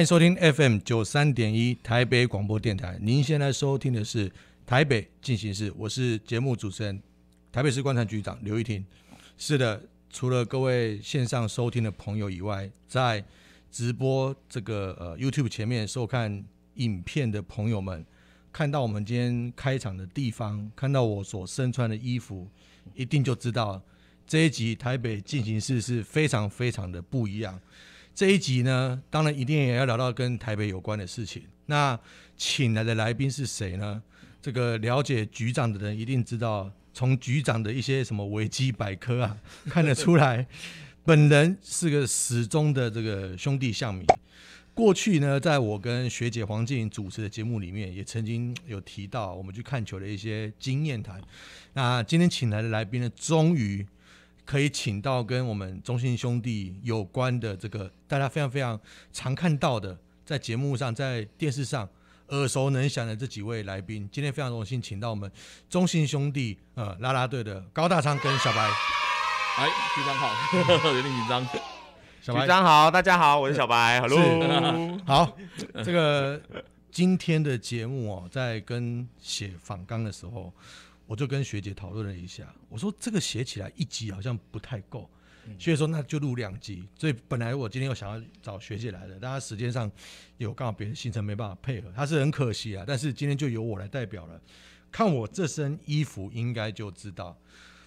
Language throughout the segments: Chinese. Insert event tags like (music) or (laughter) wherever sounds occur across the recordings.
欢迎收听 FM 九三点一台北广播电台。您现在收听的是《台北进行式》，我是节目主持人台北市观察局长刘玉婷。是的，除了各位线上收听的朋友以外，在直播这个呃 YouTube 前面收看影片的朋友们，看到我们今天开场的地方，看到我所身穿的衣服，一定就知道这一集《台北进行式》是非常非常的不一样。这一集呢，当然一定也要聊到跟台北有关的事情。那请来的来宾是谁呢？这个了解局长的人一定知道，从局长的一些什么维基百科啊 (laughs) 看得出来，本人是个始终的这个兄弟相米。过去呢，在我跟学姐黄静主持的节目里面，也曾经有提到我们去看球的一些经验谈。那今天请来的来宾呢，终于。可以请到跟我们中信兄弟有关的这个大家非常非常常看到的，在节目上、在电视上耳熟能详的这几位来宾，今天非常荣幸请到我们中信兄弟呃拉拉队的高大昌跟小白。哎，非常 (laughs) 好，有点紧张。小白，紧张好，大家好，我是小白，Hello。好，这个今天的节目哦，在跟写访纲的时候。我就跟学姐讨论了一下，我说这个写起来一集好像不太够，所以说那就录两集。所以本来我今天又想要找学姐来的，但她时间上有刚好别人行程没办法配合，她是很可惜啊。但是今天就由我来代表了，看我这身衣服应该就知道，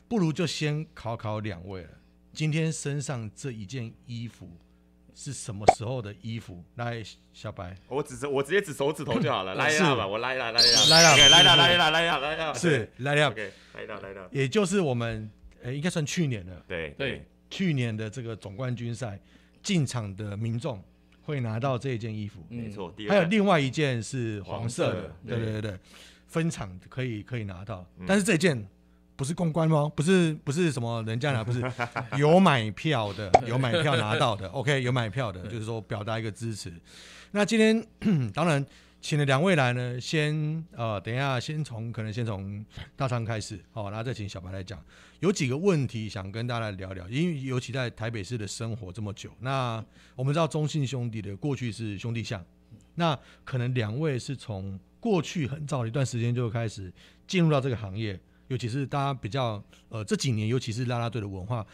不如就先考考两位了。今天身上这一件衣服。是什么时候的衣服？来，小白，我指着我直接指手指头就好了。来呀下吧，我来来来呀，来呀，来呀，来呀，来呀，来呀，是来呀，来呀，来呀，也就是我们呃，应该算去年的，对对，去年的这个总冠军赛进场的民众会拿到这一件衣服，没错。还有另外一件是黄色的，对对对，分场可以可以拿到，但是这件。不是公关吗？不是不是什么人家拿，(laughs) 不是有买票的，有买票拿到的。OK，有买票的，就是说表达一个支持。那今天 (coughs) 当然请了两位来呢，先呃，等一下先从可能先从大仓开始，好，然后再请小白来讲。有几个问题想跟大家聊聊，因为尤其在台北市的生活这么久，那我们知道中信兄弟的过去是兄弟相，那可能两位是从过去很早的一段时间就开始进入到这个行业。尤其是大家比较，呃，这几年尤其是拉拉队的文化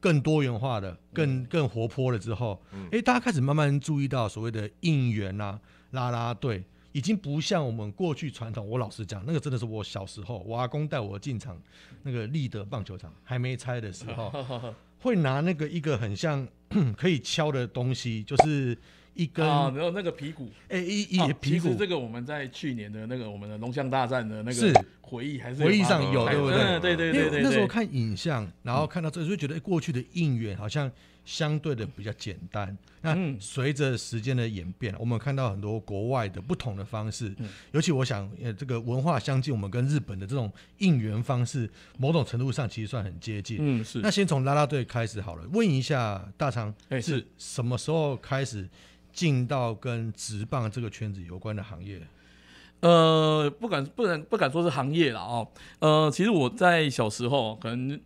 更多元化的、更更活泼了之后，哎，大家开始慢慢注意到所谓的应援啊，拉拉队已经不像我们过去传统。我老实讲，那个真的是我小时候，我阿公带我进场那个立德棒球场还没拆的时候，(laughs) 会拿那个一个很像 (clears throat) 可以敲的东西，就是。一根啊，然后那个皮骨，哎，一一皮骨，这个我们在去年的那个我们的龙象大战的那个回忆还是回忆上有对不对？嗯，对对对对，那时候看影像，然后看到这，就觉得过去的应援好像相对的比较简单。那随着时间的演变，我们看到很多国外的不同的方式，尤其我想，这个文化相近，我们跟日本的这种应援方式，某种程度上其实算很接近。嗯，是。那先从拉拉队开始好了，问一下大昌是什么时候开始？进到跟直棒这个圈子有关的行业，呃，不敢，不能，不敢说是行业了啊。呃，其实我在小时候，可能，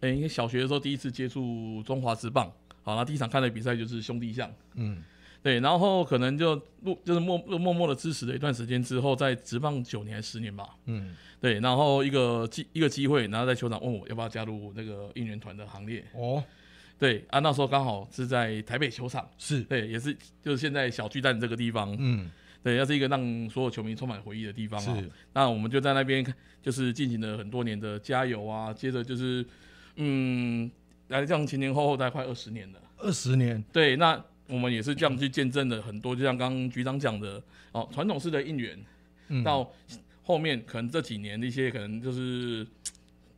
哎，小学的时候第一次接触中华职棒，好，那第一场看的比赛就是兄弟象，嗯，对，然后可能就默就是默默默的支持了一段时间之后，在直棒九年、十年吧，嗯，对，然后一个机一个机会，然后在球场问我要不要加入那个应援团的行列，哦。对啊，那时候刚好是在台北球场，是对，也是就是现在小巨蛋这个地方，嗯，对，那是一个让所有球迷充满回忆的地方啊。是，那我们就在那边，就是进行了很多年的加油啊，接着就是，嗯，来这样前前后后概快二十年了。二十年。对，那我们也是这样去见证了很多，就像刚刚局长讲的哦，传统式的应援，到后面可能这几年的一些可能就是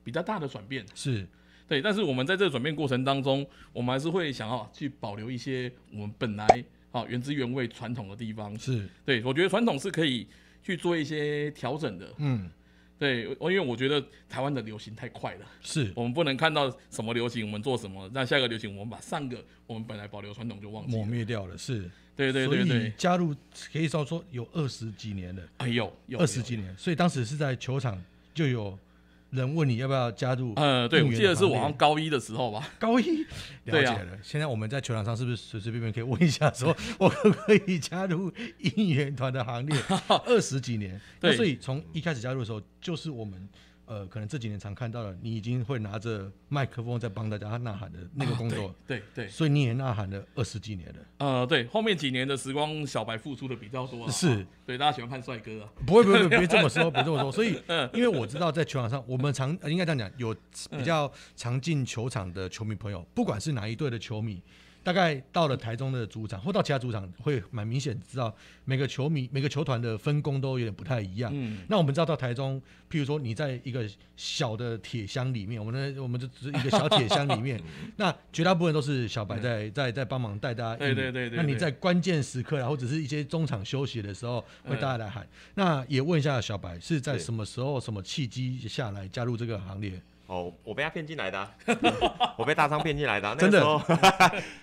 比较大的转变。是。对，但是我们在这个转变过程当中，我们还是会想要去保留一些我们本来啊原汁原味传统的地方。是，对，我觉得传统是可以去做一些调整的。嗯，对，我因为我觉得台湾的流行太快了，是我们不能看到什么流行我们做什么，那下一个流行我们把上个我们本来保留传统就忘记抹灭掉了。是，对对对对。加入可以算说有二十几年了，哎有有二十几年，所以当时是在球场就有。人问你要不要加入？呃，对，我记得是我上高一的时候吧，高一了解了。现在我们在球场上是不是随随便便可以问一下，说我可以加入应援团的行列？(laughs) 二十几年，所以从一开始加入的时候就是我们。呃，可能这几年常看到了，你已经会拿着麦克风在帮大家呐喊的那个工作，对对，所以你也呐喊了二十几年了。呃，对，后面几年的时光，小白付出的比较多，是对大家喜欢看帅哥啊，不会不会 (laughs) 别这么说，别这么说。所以，嗯，因为我知道在球场上，我们常应该这样讲，有比较常进球场的球迷朋友，不管是哪一队的球迷。大概到了台中的主场，或到其他主场，会蛮明显知道每个球迷、每个球团的分工都有点不太一样。嗯，那我们知道到台中，譬如说你在一个小的铁箱里面，我们、我们就只是一个小铁箱里面，(laughs) 那绝大部分都是小白在在在帮忙带大家。对对对对。那你在关键时刻啊，或者是一些中场休息的时候，会大家来喊。那也问一下小白，是在什么时候、什么契机下来加入这个行列？哦，我被他骗进来的，(laughs) 我被大仓骗进来的。那真的，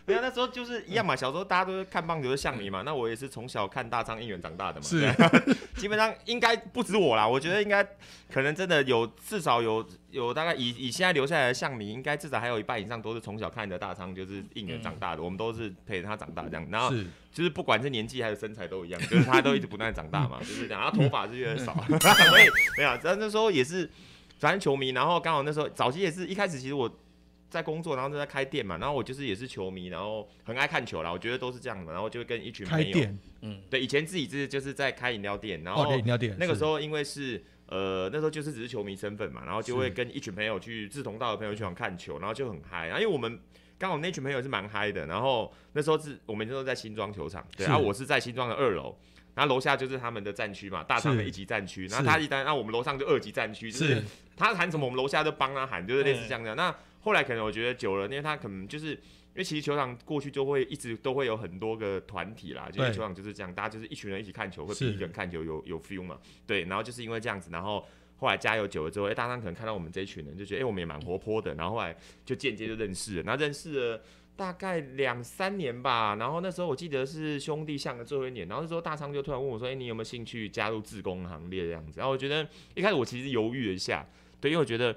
对啊，(laughs) 那时候就是一样嘛。小时候大家都是看棒球的像你嘛，那我也是从小看大仓应援长大的嘛。是，(laughs) 基本上应该不止我啦。我觉得应该可能真的有至少有有大概以以现在留下来的像你，应该至少还有一半以上都是从小看着的大仓就是应援长大的。我们都是陪着他长大这样，然后就是不管是年纪还是身材都一样，就是他都一直不断长大嘛，就是这样。他头发是越来越少，所以没有，但那时候也是。正球迷，然后刚好那时候早期也是一开始，其实我在工作，然后在开店嘛，然后我就是也是球迷，然后很爱看球啦。我觉得都是这样的，然后就会跟一群朋友，嗯，对，以前自己是就是在开饮料店，然后饮料店那个时候因为是呃那时候就是只是球迷身份嘛，然后就会跟一群朋友去志同道合朋友去看球，然后就很嗨。然因为我们刚好那群朋友是蛮嗨的，然后那时候是我们那时候在新庄球场，对，然后我是在新庄的二楼。然后楼下就是他们的战区嘛，大三的一级战区。然后他一单，那我们楼上就二级战区。是，他喊什么，我们楼下就帮他喊，就是类似这样的。那后来可能我觉得久了，因为他可能就是因为其实球场过去就会一直都会有很多个团体啦，就是球场就是这样，大家就是一群人一起看球，会比一个人看球有有 feel 嘛。对，然后就是因为这样子，然后后来加油久了之后，哎，大家可能看到我们这群人就觉得哎，我们也蛮活泼的。然后后来就间接就认识了，然后认识了。大概两三年吧，然后那时候我记得是兄弟像的最后一年，然后那时候大昌就突然问我说：“哎，你有没有兴趣加入自工行列？”这样子，然后我觉得一开始我其实犹豫了一下，对，因为我觉得。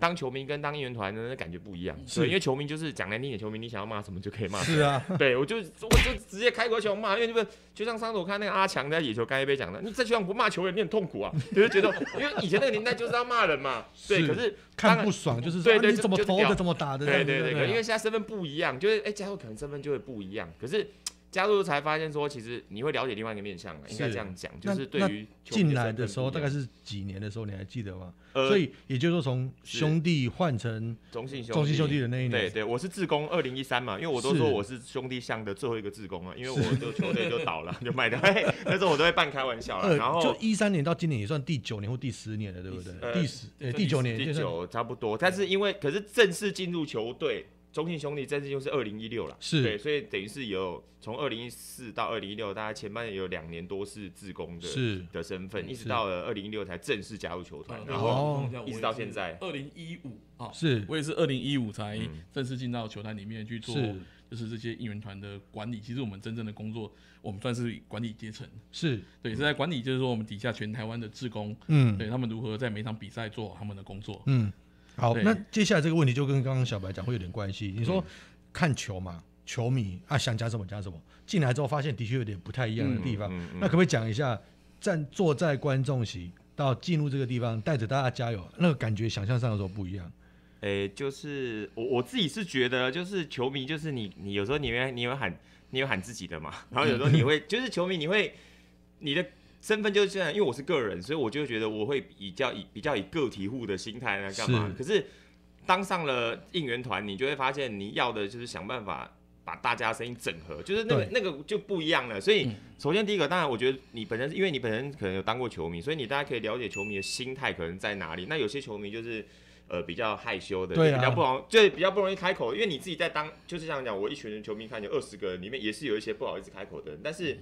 当球迷跟当一员团的那感觉不一样，对，因为球迷就是讲难听点，球迷你想要骂什么就可以骂，是啊，对，我就我就直接开国球骂，因为就就像上头看那个阿强在野球干一杯讲的，你在球场不骂球员你很痛苦啊，就是觉得因为以前那个年代就是要骂人嘛，对，可是看不爽就是对对怎么疯的怎么打的，对对对，因为现在身份不一样，就是哎家伙可能身份就会不一样，可是。加入才发现说，其实你会了解另外一个面向啊，应该这样讲，就是对于进来的时候，大概是几年的时候你还记得吗？呃，所以也就是说从兄弟换成中信兄弟的那一年，对对，我是自工二零一三嘛，因为我都说我是兄弟象的最后一个自工啊，因为我就球队就倒了，(laughs) 就卖了。(laughs) 那时候我都会半开玩笑。了。然后就一三年到今年也算第九年或第十年了，对不对？第十，第九年，九差不多。但是因为可是正式进入球队。中信兄弟这次就是二零一六了，是对，所以等于是有从二零一四到二零一六，大概前半年有两年多是自工的的身份，一直到了二零一六才正式加入球团，然后一直到现在。二零一五啊，是我也是二零一五才正式进到球团里面去做，就是这些应援团的管理。其实我们真正的工作，我们算是管理阶层，是对是在管理，就是说我们底下全台湾的志工，嗯，对他们如何在每场比赛做他们的工作，嗯。好，那接下来这个问题就跟刚刚小白讲会有点关系。你说看球嘛，球迷啊，想讲什么讲什么。进来之后发现的确有点不太一样的地方。那可不可以讲一下，站坐在观众席到进入这个地方，带着大家加油，那个感觉想象上的时候不一样。诶，就是我我自己是觉得，就是球迷，就是你，你有时候你会，你有喊，你有喊自己的嘛。然后有时候你会，(laughs) 就是球迷，你会你的。身份就是这样，因为我是个人，所以我就觉得我会比较以比较以个体户的心态来干嘛。可是当上了应援团，你就会发现你要的就是想办法把大家声音整合，就是那个那个就不一样了。所以首先第一个，当然我觉得你本身，因为你本身可能有当过球迷，所以你大家可以了解球迷的心态可能在哪里。那有些球迷就是呃比较害羞的，对、比较不好，对，比较不容易开口。因为你自己在当，就是样讲，我一群人球迷看见二十个人，里面也是有一些不好意思开口的人。但是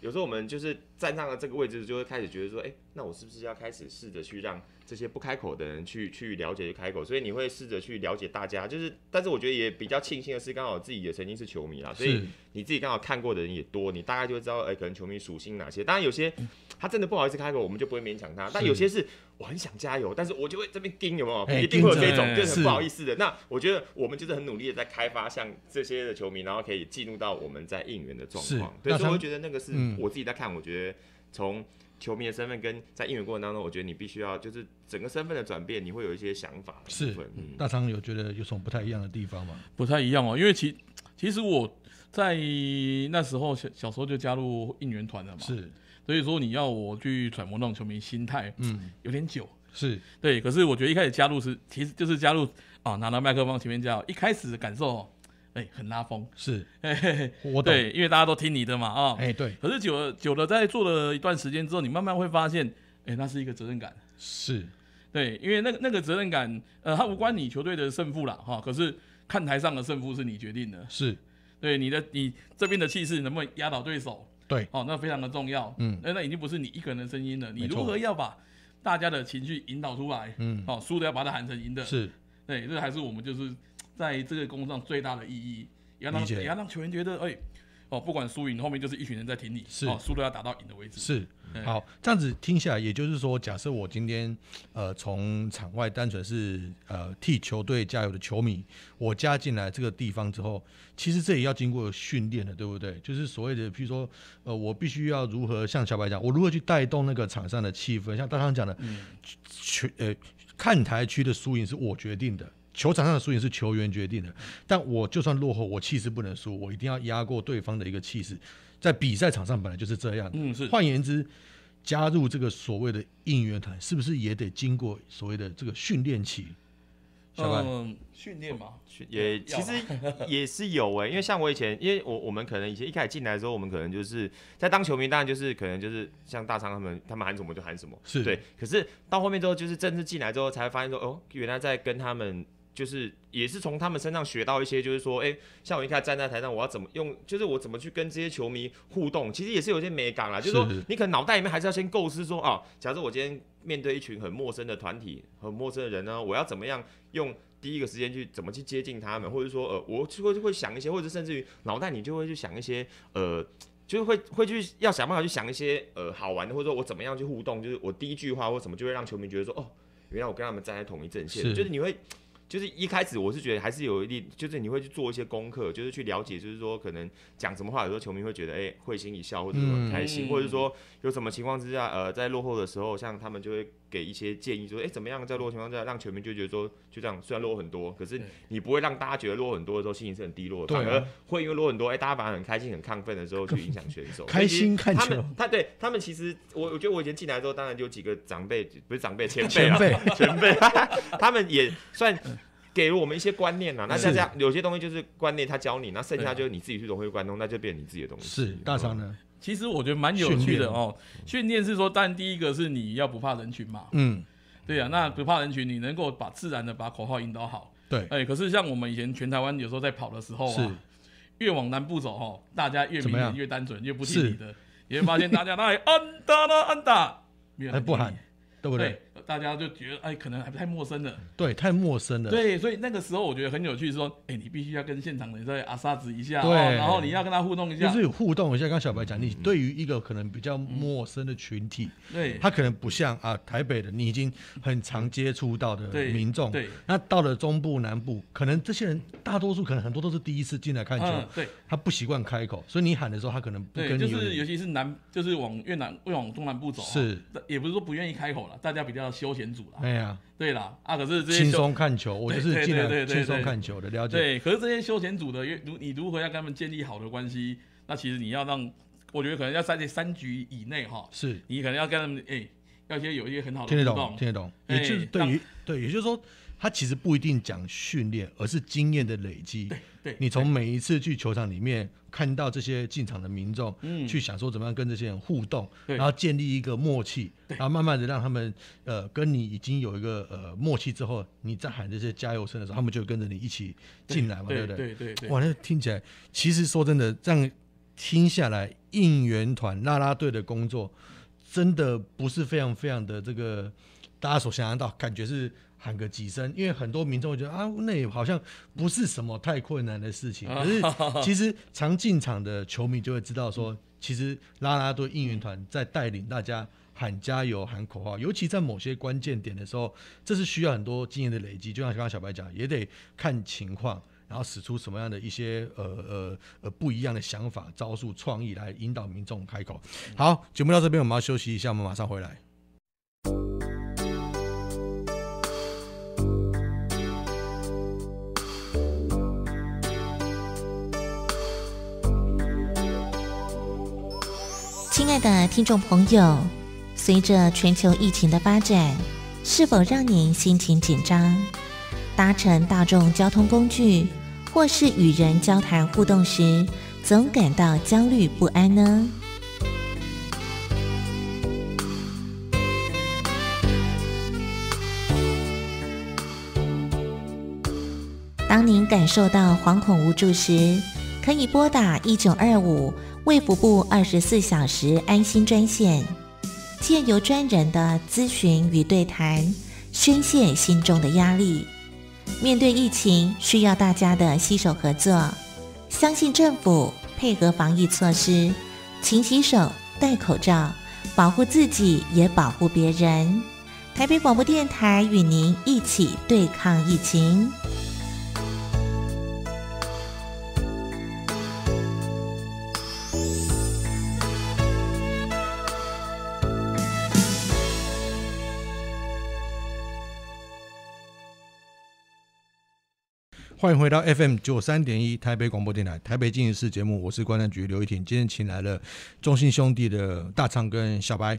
有时候我们就是。站上了这个位置，就会开始觉得说，哎，那我是不是要开始试着去让这些不开口的人去去了解去开口？所以你会试着去了解大家，就是，但是我觉得也比较庆幸的是，刚好自己也曾经是球迷啦，所以你自己刚好看过的人也多，你大概就会知道，哎，可能球迷属性哪些。当然有些他真的不好意思开口，我们就不会勉强他。但有些是我很想加油，但是我就会这边盯有没有，一定会有这种就是不好意思的。那我觉得我们就是很努力的在开发像这些的球迷，然后可以进入到我们在应援的状况。所以我觉得那个是我自己在看，我觉得。从球迷的身份跟在应援过程当中，我觉得你必须要就是整个身份的转变，你会有一些想法。是，嗯、大昌有觉得有什么不太一样的地方吗？不太一样哦，因为其其实我在那时候小小时候就加入应援团了嘛，是，所以说你要我去揣摩那种球迷心态，嗯，有点久，是对。可是我觉得一开始加入是，其实就是加入啊，拿到麦克风前面叫，一开始的感受。哎，很拉风是，我对，因为大家都听你的嘛啊，哎对。可是久了久了，在做了一段时间之后，你慢慢会发现，哎，那是一个责任感是，对，因为那个那个责任感，呃，它无关你球队的胜负啦，哈，可是看台上的胜负是你决定的，是，对，你的你这边的气势能不能压倒对手，对，哦，那非常的重要，嗯，那那已经不是你一个人的声音了，你如何要把大家的情绪引导出来，嗯，哦，输的要把它喊成赢的，是，对，这还是我们就是。在这个工作上最大的意义，也要让也要让球员觉得，哎，哦，不管输赢，后面就是一群人在挺你，是，输都要打到赢的位置。是，好，这样子听起来，也就是说，假设我今天呃从场外单纯是呃替球队加油的球迷，我加进来这个地方之后，其实这也要经过训练的，对不对？就是所谓的，譬如说，呃，我必须要如何像小白讲，我如何去带动那个场上的气氛，像大堂讲的，全呃看台区的输赢是我决定的。球场上的输赢是球员决定的，但我就算落后，我气势不能输，我一定要压过对方的一个气势。在比赛场上本来就是这样。嗯，是。换言之，加入这个所谓的应援团，是不是也得经过所谓的这个训练期？嗯，训练嘛，也其实 (laughs) 也是有哎。因为像我以前，因为我我们可能以前一开始进来的时候，我们可能就是在当球迷，当然就是可能就是像大昌他们，他们喊什么就喊什么，是对。可是到后面之后，就是正式进来之后，才发现说，哦，原来在跟他们。就是也是从他们身上学到一些，就是说，哎，像我一开始站在台上，我要怎么用，就是我怎么去跟这些球迷互动，其实也是有些美感啦。就是说，你可能脑袋里面还是要先构思说，啊，假设我今天面对一群很陌生的团体、很陌生的人呢，我要怎么样用第一个时间去怎么去接近他们，或者说，呃，我就会会想一些，或者甚至于脑袋你就会去想一些，呃，就是会会去要想办法去想一些呃好玩的，或者说我怎么样去互动，就是我第一句话或什么就会让球迷觉得说，哦，原来我跟他们站在同一阵线，就是你会。就是一开始我是觉得还是有一定，就是你会去做一些功课，就是去了解，就是说可能讲什么话，有时候球迷会觉得哎会心一笑，或者很开心，或者说有什么情况之下，呃，在落后的时候，像他们就会。给一些建议，说哎怎么样，在落情况下让球迷就觉得说就这样，虽然落很多，可是你不会让大家觉得落很多的时候心情是很低落，的，反而会因为落很多，哎大家反而很开心、很亢奋的时候去影响选手。(laughs) 开心，他们他对他们其实我我觉得我以前进来的时候，当然有几个长辈不是长辈前辈啊，前辈，(laughs) 他们也算。给了我们一些观念呐，那大家有些东西就是观念，他教你，那剩下就是你自己去融会贯通，那就变成你自己的东西。是大厂呢，其实我觉得蛮有趣的哦。训练是说，但第一个是你要不怕人群嘛。嗯，对呀，那不怕人群，你能够把自然的把口号引导好。对，哎，可是像我们以前全台湾有时候在跑的时候啊，越往南部走哈，大家越明显越单纯，越不是你的，你会发现大家在安打啦安打，哎不喊，对不对？大家就觉得哎，可能还不太陌生的，对，太陌生了，对，所以那个时候我觉得很有趣，说哎，你必须要跟现场的人阿撒子一下，对，然后你要跟他互动一下，就是互动一下。刚小白讲，你对于一个可能比较陌生的群体，对，他可能不像啊台北的，你已经很常接触到的民众，对，那到了中部南部，可能这些人大多数可能很多都是第一次进来看球，对，他不习惯开口，所以你喊的时候他可能不对，就是尤其是南，就是往越南、往东南部走，是，也不是说不愿意开口了，大家比较。要休闲组了，哎呀，对啦，啊，可是这些轻松看球，我就是尽量轻松看球的了解。对，可是这些休闲组的，如你如何要跟他们建立好的关系，那其实你要让，我觉得可能要在这三局以内哈，是你可能要跟他们，哎，要先有一些很好的互动，听得懂，听得懂，也就是对于，对，也就是说。他其实不一定讲训练，而是经验的累积。对，你从每一次去球场里面看到这些进场的民众，嗯，去想说怎么样跟这些人互动，然后建立一个默契，然后慢慢的让他们呃跟你已经有一个呃默契之后，你在喊这些加油声的时候，他们就跟着你一起进来嘛，对不对？对对。哇，那听起来其实说真的，这样听下来，应援团、拉拉队的工作，真的不是非常非常的这个大家所想象到，感觉是。喊个几声，因为很多民众会觉得啊，那也好像不是什么太困难的事情。可是 (laughs) 其实常进场的球迷就会知道，说其实拉拉队应援团在带领大家喊加油、喊口号，尤其在某些关键点的时候，这是需要很多经验的累积。就像刚刚小白讲，也得看情况，然后使出什么样的一些呃呃呃不一样的想法、招数、创意来引导民众开口。好，节目到这边我们要休息一下，我们马上回来。亲爱的听众朋友，随着全球疫情的发展，是否让您心情紧张？搭乘大众交通工具，或是与人交谈互动时，总感到焦虑不安呢？当您感受到惶恐无助时，可以拨打一九二五。卫福部二十四小时安心专线，借由专人的咨询与对谈，宣泄心中的压力。面对疫情，需要大家的携手合作，相信政府，配合防疫措施，勤洗手，戴口罩，保护自己也保护别人。台北广播电台与您一起对抗疫情。欢迎回到 FM 九三点一台北广播电台台北进行式节目，我是观察局刘一婷，今天请来了中信兄弟的大昌跟小白，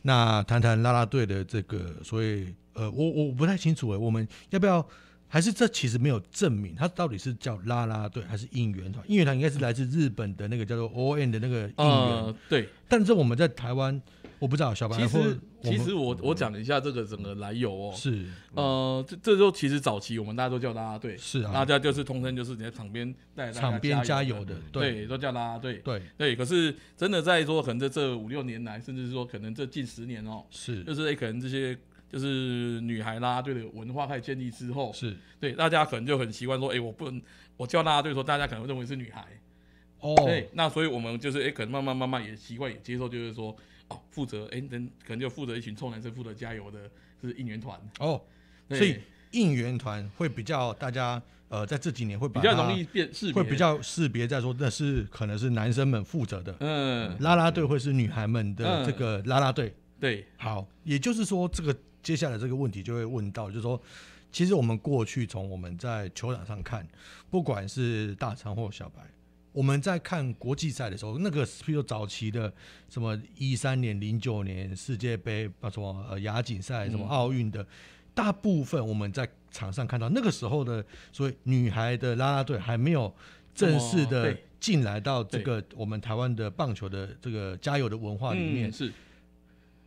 那谈谈拉拉队的这个，所以呃，我我不太清楚，我们要不要？还是这其实没有证明，他到底是叫拉拉队还是应援团？应援团应该是来自日本的那个叫做 ON 的那个应援，对。但是我们在台湾。我不知道，小白。其实，其实我我讲了一下这个整个来由哦。是。呃，这这就其实早期我们大家都叫拉拉队，是。大家就是通称就是你在场边带场边加油的，对，都叫拉拉队，对，对。可是真的在说，可能这这五六年来，甚至说可能这近十年哦，是。就是诶，可能这些就是女孩啦，队的文化开始建立之后，是。对，大家可能就很习惯说，哎，我不能我叫啦啦队，说大家可能会认为是女孩。哦。对，那所以我们就是诶，可能慢慢慢慢也习惯也接受，就是说。哦，负责哎，等可能就负责一群臭男生负责加油的，是应援团哦。所以应援团会比较大家呃，在这几年会比较容易辨，识，会比较识别，再说那是可能是男生们负责的。嗯，拉拉队会是女孩们的这个拉拉队。对，好，也就是说这个接下来这个问题就会问到，就说其实我们过去从我们在球场上看，不管是大长或小白。我们在看国际赛的时候，那个比如早期的什么一三年、零九年世界杯，什么呃亚锦赛，什么奥运的，大部分我们在场上看到那个时候的，所以女孩的啦啦队还没有正式的进来到这个我们台湾的棒球的这个加油的文化里面。是，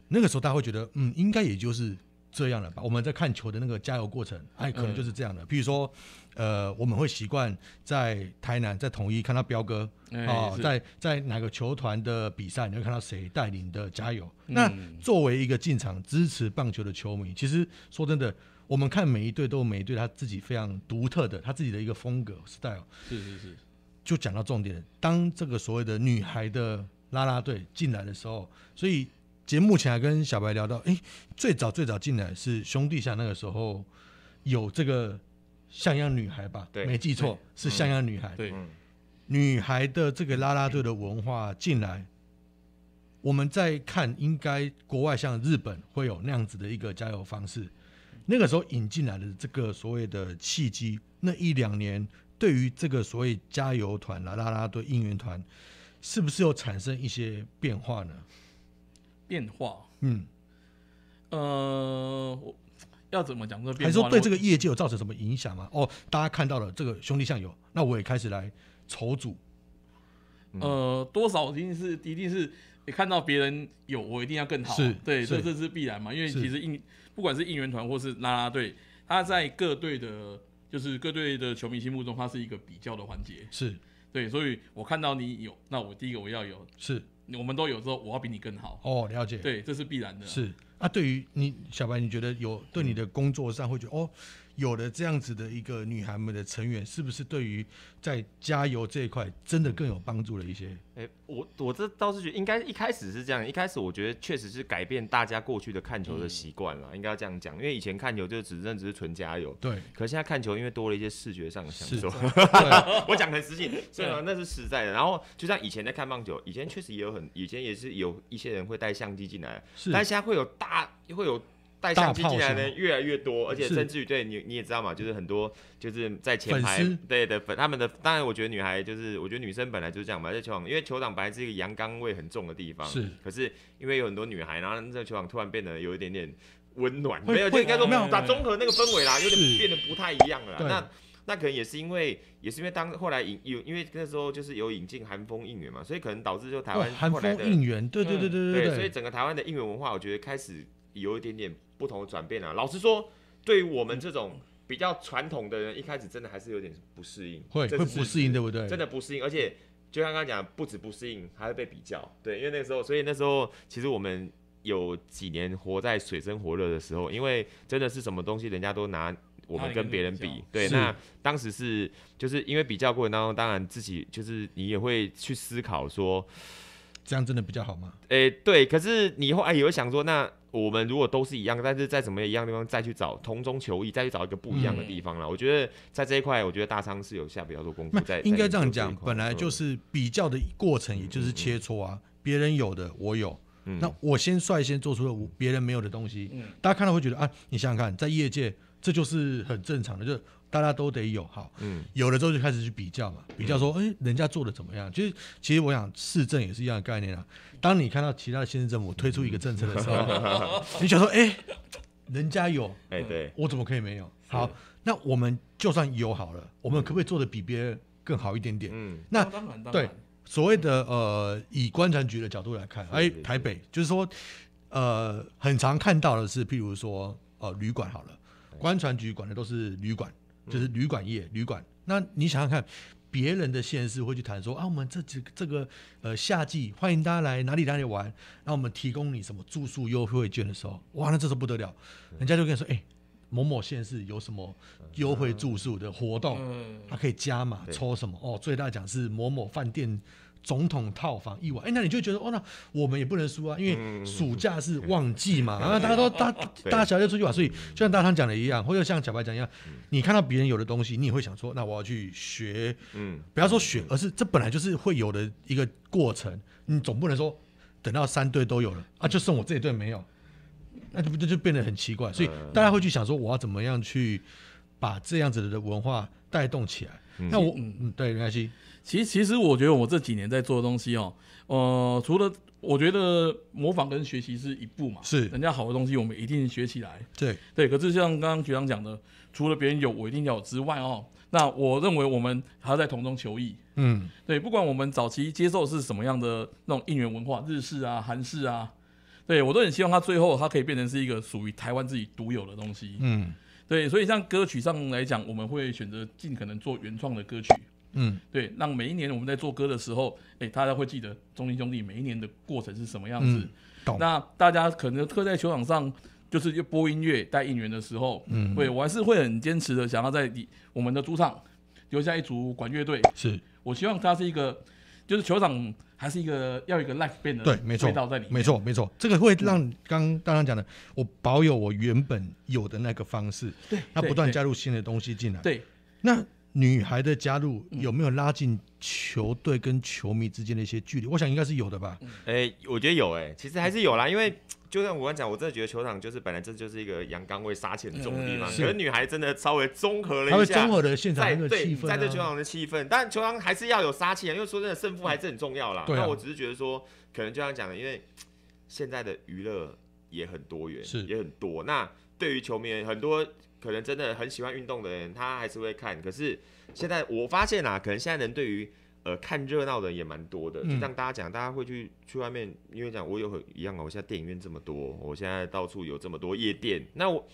那个时候大家会觉得，嗯，应该也就是。这样了吧？我们在看球的那个加油过程，哎，可能就是这样的。譬如说，呃，我们会习惯在台南在统一看到彪哥，啊，在在哪个球团的比赛，你会看到谁带领的加油。那作为一个进场支持棒球的球迷，其实说真的，我们看每一队都有每一队他自己非常独特的他自己的一个风格 style。是是是，就讲到重点，当这个所谓的女孩的拉拉队进来的时候，所以。节目前还跟小白聊到，哎，最早最早进来是兄弟像那个时候有这个像样女孩吧？对，没记错是像样女孩。对，女孩的这个拉拉队的文化进来，我们在看应该国外像日本会有那样子的一个加油方式。那个时候引进来的这个所谓的契机，那一两年对于这个所谓加油团、拉拉队、应援团，是不是有产生一些变化呢？变化，嗯，呃，我要怎么讲这变化？还是说对这个业界有造成什么影响吗？哦，大家看到了这个兄弟像有，那我也开始来筹组。呃，多少一定是，一定是你看到别人有，我一定要更好，是对，这这是必然嘛？因为其实应不管是应援团或是啦啦队，他在各队的，就是各队的球迷心目中，他是一个比较的环节，是对，所以我看到你有，那我第一个我要有是。我们都有时候，我要比你更好哦。了解，对，这是必然的。是啊，对于你小白，你觉得有对你的工作上会觉得哦。有了这样子的一个女孩们的成员，是不是对于在加油这一块真的更有帮助了一些？哎，我我这倒是觉得，应该一开始是这样。一开始我觉得确实是改变大家过去的看球的习惯了，应该要这样讲。因为以前看球就只认只是纯加油。对。可现在看球，因为多了一些视觉上的享受。(laughs) 我讲很实际，对啊，那是实在的。然后就像以前在看棒球，以前确实也有很，以前也是有一些人会带相机进来，但现在会有大，会有。带相机进来的人越来越多，而且甚至于对你你也知道嘛，就是很多就是在前排对的粉，他们的当然我觉得女孩就是，我觉得女生本来就是这样嘛，在球场，因为球场本来是一个阳刚味很重的地方，是，可是因为有很多女孩，然后那个球场突然变得有一点点温暖，没有，就应该说没有打综合那个氛围啦，有点变得不太一样了。那那可能也是因为也是因为当后来引有因为那时候就是有引进韩风应援嘛，所以可能导致就台湾寒风应援，对对对对对，所以整个台湾的应援文化，我觉得开始。有一点点不同的转变啊！老实说，对于我们这种比较传统的人，一开始真的还是有点不适应，会会不适应，对不对？真的不适应，而且就像刚刚讲，不止不适应，还会被比较。对，因为那时候，所以那时候其实我们有几年活在水深火热的时候，因为真的是什么东西，人家都拿我们跟别人比。对，那当时是就是因为比较过程当中，当然自己就是你也会去思考说。这样真的比较好吗？诶，对，可是你后来也会想说，那我们如果都是一样，但是在怎么一样地方，再去找同中求异，再去找一个不一样的地方了。我觉得在这一块，我觉得大仓是有下比较多功夫在。应该这样讲，本来就是比较的过程，也就是切磋啊。别人有的我有，那我先率先做出了别人没有的东西，大家看到会觉得啊，你想想看，在业界这就是很正常的，就。大家都得有嗯，有了之后就开始去比较嘛，比较说，哎，人家做的怎么样？其实，其实我想，市政也是一样的概念啊。当你看到其他县市政府推出一个政策的时候，(laughs) 你想说，哎，人家有，哎，对，我怎么可以没有？好，那我们就算有好了，我们可不可以做的比别人更好一点点？嗯，那对所谓的呃，以观船局的角度来看，哎，台北就是说，呃，很常看到的是，譬如说，呃，旅馆好了，观船局管的都是旅馆。就是旅馆业，旅馆。那你想想看，别人的县市会去谈说啊，我们这几这个呃夏季欢迎大家来哪里哪里玩，那我们提供你什么住宿优惠券的时候，哇，那这时候不得了，人家就跟你说，哎，某某县市有什么优惠住宿的活动，它可以加码抽什么哦，最大奖是某某饭店。总统套房一晚，哎，那你就觉得哦，那我们也不能输啊，因为暑假是旺季嘛，然后大家都 (laughs) 大大小就出去玩，所以就像大汤讲的一样，或者像小白讲一样，你看到别人有的东西，你也会想说，那我要去学，嗯，不要说学，而是这本来就是会有的一个过程，你总不能说等到三队都有了啊，就剩我这一队没有，那不就就变得很奇怪，所以大家会去想说，我要怎么样去把这样子的文化带动起来？那我，嗯，对，没关系。其实，其实我觉得我这几年在做的东西哦，呃，除了我觉得模仿跟学习是一步嘛，是人家好的东西，我们一定学起来，对对。可是像刚刚局长讲的，除了别人有，我一定要有之外哦，那我认为我们还要在同中求异，嗯，对。不管我们早期接受是什么样的那种应援文化，日式啊、韩式啊，对我都很希望它最后它可以变成是一个属于台湾自己独有的东西，嗯，对。所以像歌曲上来讲，我们会选择尽可能做原创的歌曲。嗯，对，让每一年我们在做歌的时候，哎，大家会记得中心兄弟每一年的过程是什么样子。那大家可能刻在球场上，就是播音乐带应援的时候，嗯，对我还是会很坚持的，想要在我们的主场留下一组管乐队。是，我希望它是一个，就是球场还是一个要一个 life 变的对，没错，没错，没错，这个会让刚刚刚讲的，我保有我原本有的那个方式，对，那不断加入新的东西进来，对，那。女孩的加入有没有拉近球队跟球迷之间的一些距离？我想应该是有的吧。哎，我觉得有哎，其实还是有啦。因为就像我刚讲，我真的觉得球场就是本来这就是一个阳刚味杀气很重的地方，可能女孩真的稍微综合了一下，综合的现场气氛，在这球场的气氛。但球场还是要有杀气啊，因为说真的，胜负还是很重要啦。那我只是觉得说，可能就像讲的，因为现在的娱乐也很多元，是也很多。那对于球迷很多。可能真的很喜欢运动的人，他还是会看。可是现在我发现啊，可能现在人对于呃看热闹的人也蛮多的。就像大家讲，大家会去去外面，因为讲我有很一样啊，我现在电影院这么多，我现在到处有这么多夜店，那我。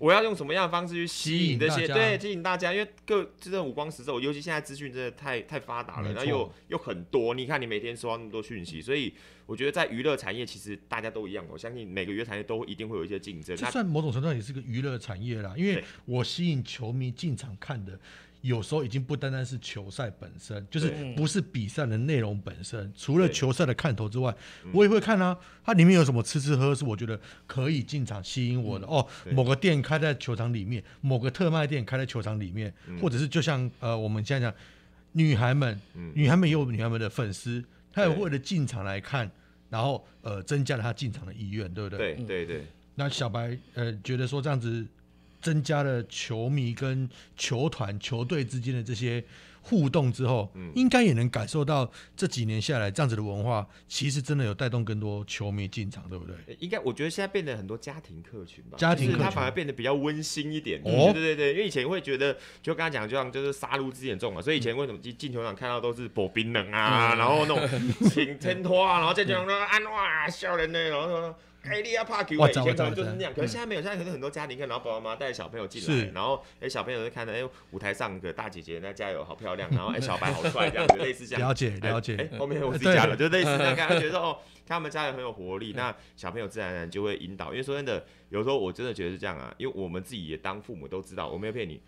我要用什么样的方式去吸引这些？对，吸引大家，因为各就是五光十色，尤其现在资讯真的太太发达了，然后又又很多。你看，你每天收到那么多讯息，所以我觉得在娱乐产业其实大家都一样，我相信每个娱乐产业都一定会有一些竞争。就算某种程度也是个娱乐产业啦，因为我吸引球迷进场看的。有时候已经不单单是球赛本身，就是不是比赛的内容本身。除了球赛的看头之外，我也会看啊。它里面有什么吃吃喝喝，是我觉得可以进场吸引我的哦。某个店开在球场里面，某个特卖店开在球场里面，或者是就像呃我们现在讲，女孩们，女孩们也有女孩们的粉丝，她也为了进场来看，然后呃增加了她进场的意愿，对不对？对对对。那小白呃觉得说这样子。增加了球迷跟球团、球队之间的这些互动之后，应该也能感受到这几年下来这样子的文化，其实真的有带动更多球迷进场，对不对？应该，我觉得现在变得很多家庭客群吧，客群，他反而变得比较温馨一点。哦，对对对，因为以前会觉得，就刚才讲，就像就是杀戮之眼中嘛，所以以前为什么进球场看到都是薄冰冷啊，然后那种请签托啊，然后再球场安哇，笑人呢，然后说。哎，你要怕丢哎，以前可能就是那样，可是现在没有，现在可能很多家庭，你看，然后爸爸妈妈带着小朋友进来，然后哎，小朋友就看到哎，舞台上的大姐姐在加油，好漂亮，然后哎，小白好帅，这样子，类似这样。了解了解，哎，后面我自己加了，就类似样，看他觉得哦，他们加油很有活力，(laughs) 那小朋友自然而然就会引导。因为说真的，有时候我真的觉得是这样啊，因为我们自己也当父母都知道，我没有骗你。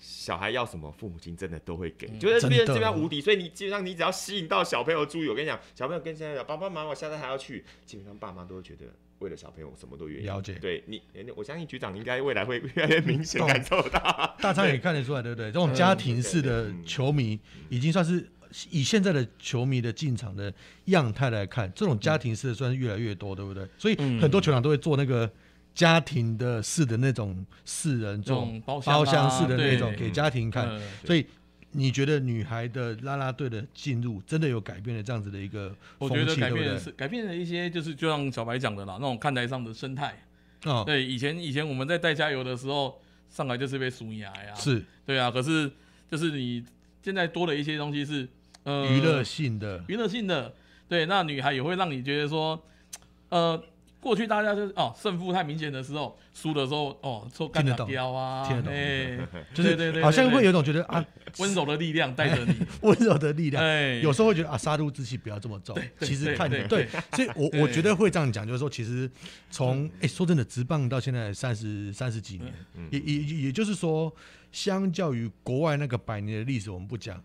小孩要什么，父母亲真的都会给，就是这边这边无敌，所以你基本上你只要吸引到小朋友注意，我跟你讲，小朋友跟现在讲，爸爸妈妈，我下次还要去，基本上爸妈都会觉得为了小朋友什么都愿意。了解，对你，我相信局长应该未来会越来越明显感受到，大张也看得出来，对不对？这种家庭式的球迷，已经算是以现在的球迷的进场的样态来看，这种家庭式的算是越来越多，对不对？所以很多球场都会做那个。家庭的事的那种四人种包厢式的那种给家庭看，所以你觉得女孩的啦啦队的进入真的有改变了这样子的一个？我觉得改变是改变了一些，就是就像小白讲的啦，那种看台上的生态。哦，对，以前以前我们在带加油的时候上来就是被数牙呀，是，对啊。可是就是你现在多了一些东西是，娱乐性的，娱乐性的，对，那女孩也会让你觉得说，呃。过去大家就是哦，胜负太明显的时候，输的时候哦，都干得掉啊，哎，(laughs) 对对对，好像会有一种觉得啊，温柔的力量带着你，(laughs) 温柔的力量，有时候会觉得啊，杀戮之气不要这么重。其实看你对，所以我 (laughs) 我觉得会这样讲，就是说，其实从哎，说真的，直棒到现在三十三十几年，也也也就是说，相较于国外那个百年的历史，我们不讲，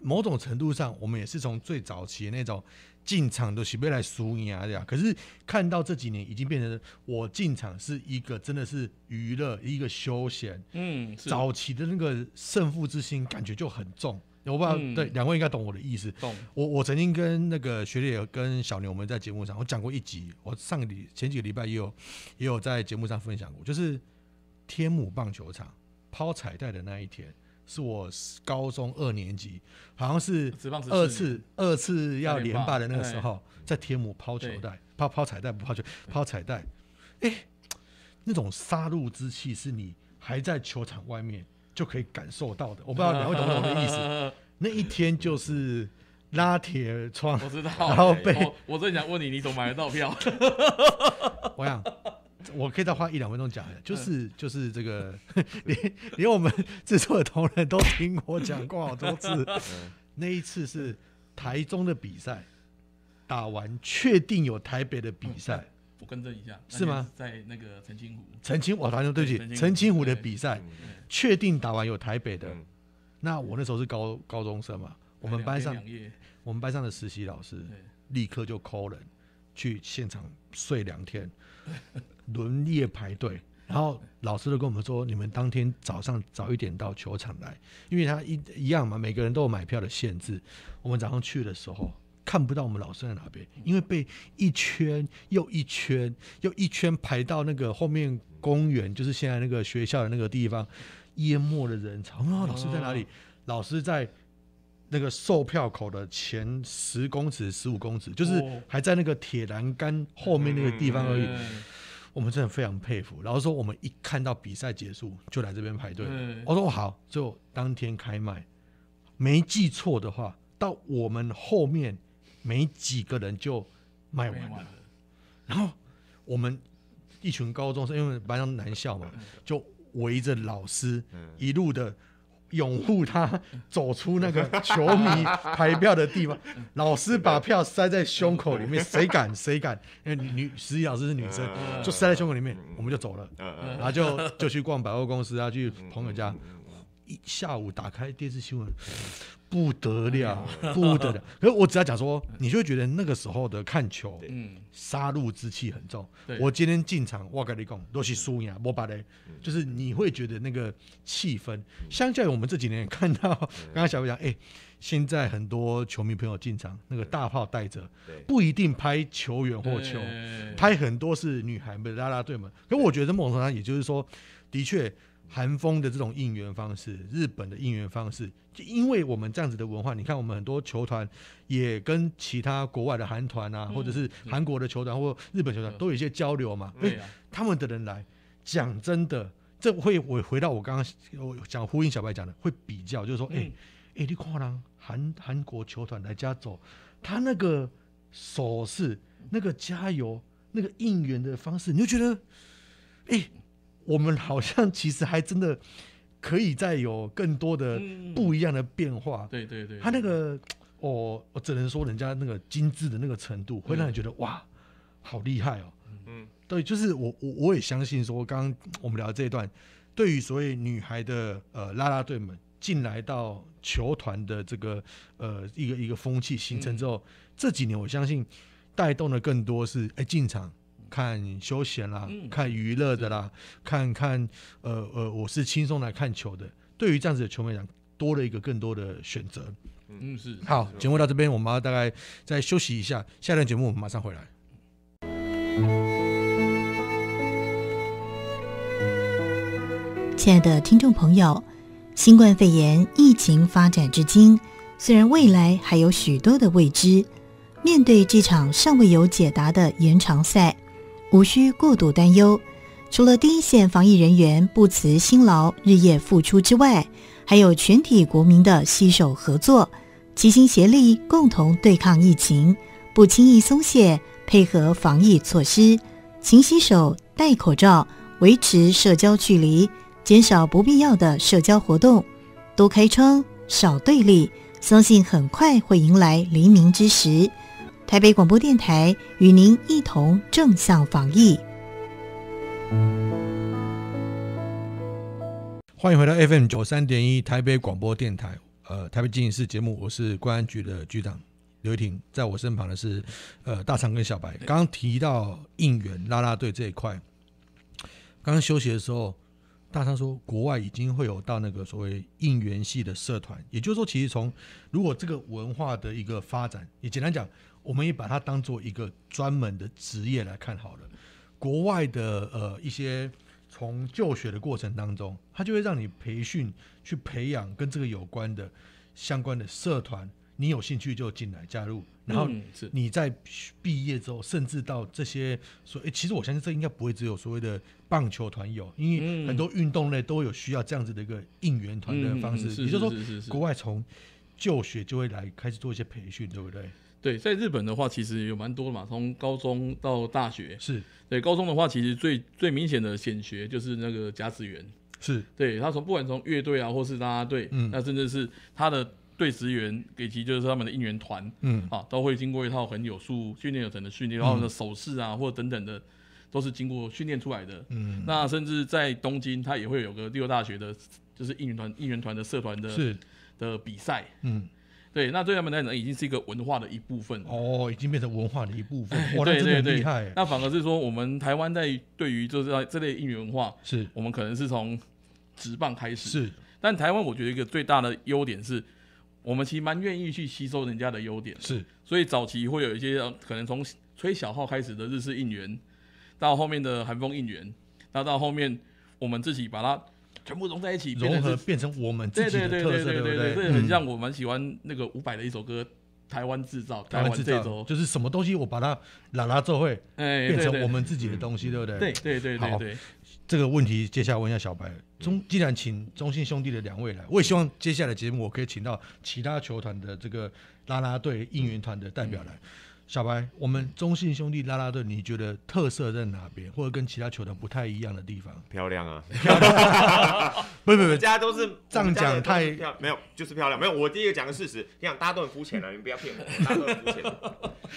某种程度上，我们也是从最早期那种。进场都是被来输赢啊，这样。可是看到这几年已经变成，我进场是一个真的是娱乐，一个休闲。嗯，早期的那个胜负之心感觉就很重。我不知道对，两位应该懂我的意思。懂。我我曾经跟那个学姐跟小牛我们在节目上，我讲过一集。我上个礼前几个礼拜也有也有在节目上分享过，就是天母棒球场抛彩带的那一天。是我高中二年级，好像是二次二次要连霸的那个时候，在天母抛球袋，抛抛彩带不抛球，抛彩带，哎，那种杀戮之气是你还在球场外面就可以感受到的，我不知道你 (laughs) 位懂我的意思。那一天就是拉铁窗，我知道，然后被我正想问你，你怎么买得到票？(laughs) 想我可以再花一两分钟讲，就是就是这个，(laughs) 连连我们制作的同仁都听我讲过好多次。那一次是台中的比赛，打完确定有台北的比赛。我更正一下，是吗？在那个澄清湖。澄清虎，台中对不起，澄清湖的比赛确定打完有台北的。那我那时候是高高中生嘛，我们班上我们班上的实习老师立刻就 call 人去现场睡两天。(laughs) 轮列排队，然后老师都跟我们说，你们当天早上早一点到球场来，因为他一一样嘛，每个人都有买票的限制。我们早上去的时候看不到我们老师在哪边，因为被一圈又一圈又一圈排到那个后面公园，就是现在那个学校的那个地方淹没的人潮。老师在哪里？老师在那个售票口的前十公尺、十五公尺，就是还在那个铁栏杆后面那个地方而已。我们真的非常佩服。然后说，我们一看到比赛结束就来这边排队。我说好，就当天开卖。没记错的话，到我们后面没几个人就卖完了。然后我们一群高中，生，因为班上男校嘛，就围着老师一路的。拥护他走出那个球迷排票的地方，(laughs) 老师把票塞在胸口里面，谁敢谁敢？因为女实习老师是女生，就塞在胸口里面，我们就走了，然后就就去逛百货公司啊，去朋友家。一下午打开电视新闻，(sighs) 不得了，(laughs) 不得了。可我只要讲说，你就觉得那个时候的看球，杀戮之气很重。我今天进场，我跟你讲，都是输呀，我白的。就是你会觉得那个气氛，相较于我们这几年看到，(laughs) 刚刚小贝讲，哎，现在很多球迷朋友进场，那个大炮带着，不一定拍球员或球，拍很多是女孩们拉拉队们。可我觉得孟总他也就是说，的确。韩风的这种应援方式，日本的应援方式，就因为我们这样子的文化，你看我们很多球团也跟其他国外的韩团啊，或者是韩国的球团或日本球团都有一些交流嘛。哎，他们的人来讲，真的，这会我回到我刚刚我讲呼应小白讲的，会比较就是说，哎，哎，你看能韩韩国球团来家走，他那个手势、那个加油、那个应援的方式，你就觉得，哎。我们好像其实还真的可以再有更多的不一样的变化。对对对，他那个，哦，我只能说人家那个精致的那个程度，会让你觉得哇，好厉害哦。嗯，对，就是我我我也相信说，刚刚我们聊这一段，对于所谓女孩的呃拉拉队们进来到球团的这个呃一个一个风气形成之后，这几年我相信带动的更多是哎进场。看休闲啦，看娱乐的啦，看看呃呃，我是轻松来看球的。对于这样子的球迷来讲，多了一个更多的选择。嗯，是。好，节目到这边，我们要大概再休息一下，下段节目我们马上回来。亲爱的听众朋友，新冠肺炎疫情发展至今，虽然未来还有许多的未知，面对这场尚未有解答的延长赛。无需过度担忧。除了第一线防疫人员不辞辛劳、日夜付出之外，还有全体国民的携手合作、齐心协力，共同对抗疫情，不轻易松懈，配合防疫措施，勤洗手、戴口罩，维持社交距离，减少不必要的社交活动，多开窗、少对立。相信很快会迎来黎明之时。台北广播电台与您一同正向防疫。欢迎回到 FM 九三点一台北广播电台。呃，台北经营室节目，我是公安局的局长刘婷，在我身旁的是呃大长跟小白。刚刚提到应援拉拉队这一块，刚刚休息的时候，大长说国外已经会有到那个所谓应援系的社团，也就是说，其实从如果这个文化的一个发展，也简单讲。我们也把它当做一个专门的职业来看好了。国外的呃一些从就学的过程当中，他就会让你培训，去培养跟这个有关的相关的社团，你有兴趣就进来加入。然后你在毕业之后，甚至到这些所，哎，其实我相信这应该不会只有所谓的棒球团有，因为很多运动类都有需要这样子的一个应援团的方式。也就是说，国外从就学就会来开始做一些培训，对不对？对，在日本的话，其实有蛮多嘛，从高中到大学是对。高中的话，其实最最明显的显学就是那个假子园，是对。他从不管从乐队啊，或是大家队，嗯，那甚至是他的队职员，以其就是他们的应援团，嗯啊，都会经过一套很有数训练有成的训练，然后的手势啊，或等等的，都是经过训练出来的。嗯，那甚至在东京，他也会有个六大学的，就是应援团应援团的社团的的比赛，嗯。对，那对他们来讲已经是一个文化的一部分哦，已经变成文化的一部分，哇，对对对，那反而是说，我们台湾在对于就是这类应援文化，是我们可能是从直棒开始。是，但台湾我觉得一个最大的优点是，我们其实蛮愿意去吸收人家的优点。是，所以早期会有一些可能从吹小号开始的日式应援，到后面的韩风应援，那到后面我们自己把它。全部融在一起，融合变成我们自己的特色，对对对对对很像我蛮喜欢那个伍佰的一首歌《台湾制造》，台湾制造，就是什么东西我把它拉拉做会，哎，变成我们自己的东西，对不对？对对对。好，这个问题接下来问一下小白。中既然请中信兄弟的两位来，我也希望接下来节目我可以请到其他球团的这个拉拉队应援团的代表来。小白，我们中信兄弟拉拉队，你觉得特色在哪边，或者跟其他球队不太一样的地方？漂亮啊！(laughs) (laughs) 不不不，大家都是这样讲太，没有就是漂亮，没有。我第一个讲个事实，你想大家都很肤浅了，你不要骗我，大家都很肤浅。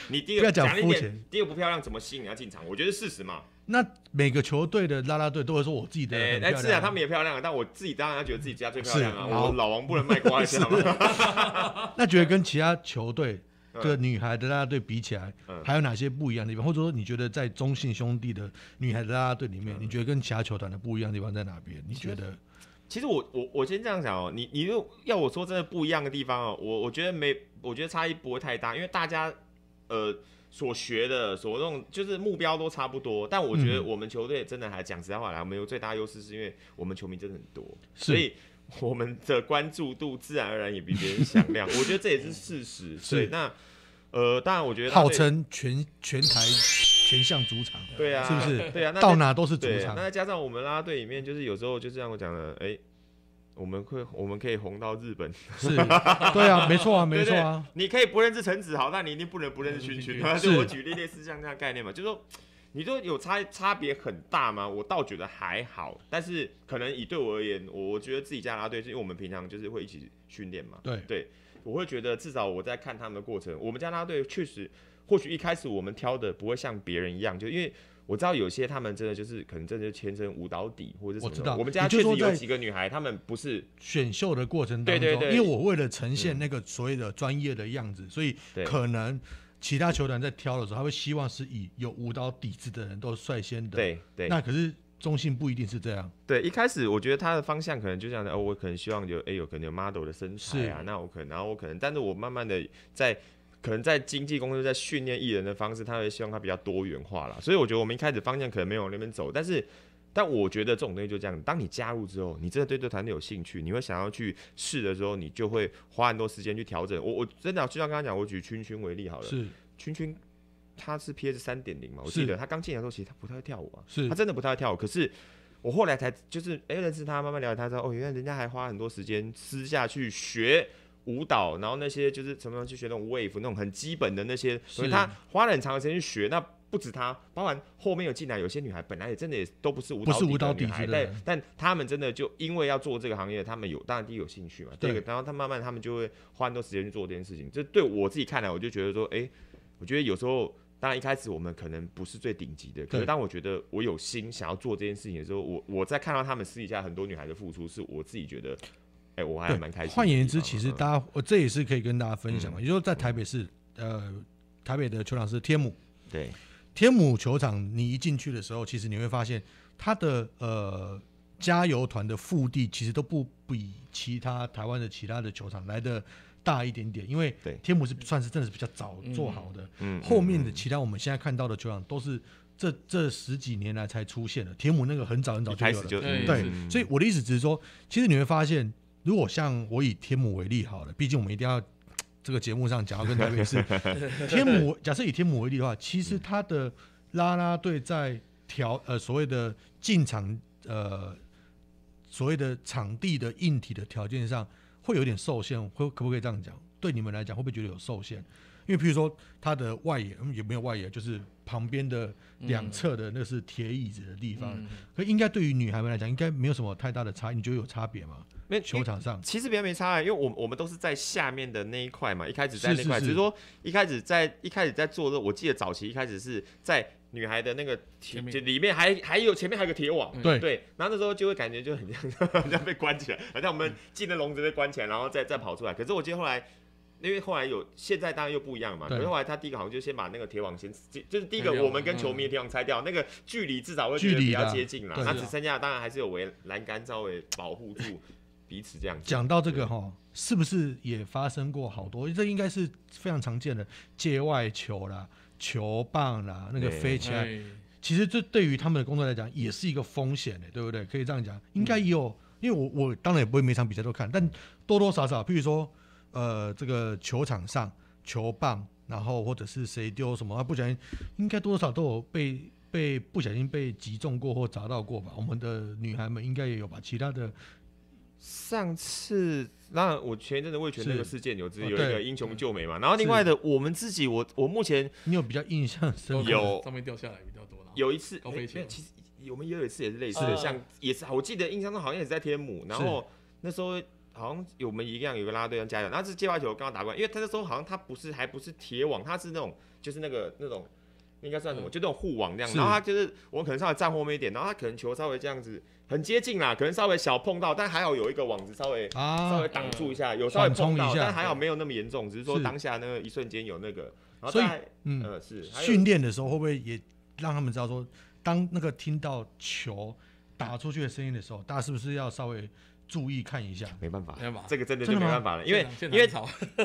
你第一个讲肤浅，第二不漂亮怎么吸引人进场？我觉得事实嘛。那每个球队的拉拉队都会说，我自己的很哎，是啊，他们也漂亮啊，但我自己当然要觉得自己家最漂亮啊。我老王不能卖瓜，(laughs) 道吧？那觉得跟其他球队？跟女孩的拉拉队比起来，还有哪些不一样的地方？或者说，你觉得在中性兄弟的女孩的拉拉队里面，你觉得跟其他球团的不一样的地方在哪边？你觉得？其实我我我先这样讲哦，你你果要我说真的不一样的地方哦，我我觉得没，我觉得差异不会太大，因为大家呃所学的、所用就是目标都差不多。但我觉得我们球队真的还讲实在话来，我们有最大优势是因为我们球迷真的很多，所以。(laughs) 我们的关注度自然而然也比别人响亮，(laughs) 我觉得这也是事实。对，那，呃，当然我觉得号称全全台全向主场，对啊，是不是？对啊，那到哪都是主场。那加上我们拉拉队里面，就是有时候就这样讲了，哎，我们会我们可以红到日本，是，对啊，(laughs) 没错啊，没错啊。你可以不认识陈子豪，但你一定不能不认识群群。是我举例列似像这样概念嘛，就是说。你说有差差别很大吗？我倒觉得还好，但是可能以对我而言，我我觉得自己加拉队，是因为我们平常就是会一起训练嘛。对对，我会觉得至少我在看他们的过程，我们加拉队确实，或许一开始我们挑的不会像别人一样，就因为我知道有些他们真的就是可能真的就前身舞蹈底或者什么。我知道。我们家确实有几个女孩，她们不是选秀的过程当中。对对对。因为我为了呈现那个所谓的专业的样子，所以可能。其他球团在挑的时候，他会希望是以有舞蹈底子的人都率先的。对对。那可是中心不一定是这样。对，一开始我觉得他的方向可能就这样哦，我可能希望有，哎有可能有 model 的身材啊，那我可能，然后我可能，但是我慢慢的在，可能在经纪公司在训练艺人的方式，他会希望他比较多元化了。所以我觉得我们一开始方向可能没有往那边走，但是。但我觉得这种东西就这样，当你加入之后，你真的对这团队有兴趣，你会想要去试的时候，你就会花很多时间去调整。我我真的就像刚刚讲，我举圈圈为例好了，圈圈他是 PS 三点零嘛，我记得他刚进来的时候其实他不太会跳舞啊，他真的不太会跳舞。可是我后来才就是，哎，认识他慢慢了解他之后，哦，原来人家还花很多时间私下去学舞蹈，然后那些就是什么去学那种 wave 那种很基本的那些，所以他花了很长的时间去学那。不止他，包含后面有进来，有些女孩本来也真的也都不是舞蹈，不是舞蹈底子，但他们真的就因为要做这个行业，他们有，当然第一有兴趣嘛，对。然后他慢慢他们就会花很多时间去做这件事情。这对我自己看来，我就觉得说，哎，我觉得有时候，当然一开始我们可能不是最顶级的，可是当我觉得我有心想要做这件事情的时候，我我在看到他们私底下很多女孩的付出，是我自己觉得，哎，我还蛮开心。换言之，其实大家，我这也是可以跟大家分享嘛。也就说，在台北市，呃台北的球老师天母，对。天母球场，你一进去的时候，其实你会发现，它的呃加油团的腹地其实都不比其他台湾的其他的球场来的大一点点。因为天母是算是真的是比较早做好的，嗯，后面的其他我们现在看到的球场都是这这十几年来才出现的。天母那个很早很早就有了，对。所以我的意思只是说，其实你会发现，如果像我以天母为例好了，毕竟我们一定要。这个节目上讲到跟台北是 (laughs) 天母，假设以天母为例的话，其实他的拉拉队在调呃所谓的进场呃所谓的场地的硬体的条件上会有点受限，会可不可以这样讲？对你们来讲会不会觉得有受限？因为譬如说他的外野有没有外野？就是。旁边的两侧的那是铁椅子的地方，可应该对于女孩们来讲，应该没有什么太大的差异。你觉得有差别吗？球场上其实别没差啊，因为我我们都是在下面的那一块嘛，一开始在那块，只是说一开始在一开始在做的，我记得早期一开始是在女孩的那个铁里面还还有前面还有个铁网，对对，然后那时候就会感觉就很像 (laughs) 被关起来，好像我们进了笼子被关起来，然后再再跑出来。可是我记后来。因为后来有，现在当然又不一样嘛。可是后来他第一个好像就先把那个铁网先，就是第一个我们跟球迷的铁网拆掉，那个距离至少会距离比较接近了。那只剩下当然还是有围栏杆稍微保护住彼此这样。讲到这个哈，是不是也发生过好多？这应该是非常常见的界外球啦、球棒啦，那个飞起来，其实这对于他们的工作来讲也是一个风险的，对不对？可以这样讲，应该也有，因为我我当然也不会每场比赛都看，但多多少少，譬如说。呃，这个球场上球棒，然后或者是谁丢什么啊，不小心，应该多少都有被被不小心被击中过或砸到过吧。我们的女孩们应该也有吧。其他的，上次那我前一阵子魏权那个事件，有只有一个英雄救美嘛。然后另外的，我们自己，我我目前你有比较印象深刻，有上面掉下来比较多。有一次，高飞线，其实我们也有一次也是类似的，像也是，我记得印象中好像也是在天母，然后那时候。好像有我们一样，有个拉拉队跟加油。然是接发球，刚刚打过来，因为他那时候好像他不是，还不是铁网，他是那种就是那个那种应该算什么，就那种护网那样。然后他就是我可能稍微站后面一点，然后他可能球稍微这样子很接近啦，可能稍微小碰到，但还好有一个网子稍微啊、稍微挡住一下，有稍微碰到，但还好没有那么严重，只是说当下那一瞬间有那个。所以，嗯，是训练的时候会不会也让他们知道说，当那个听到球打出去的声音的时候，大家是不是要稍微？注意看一下，没办法，这个真的就没办法了，因为因为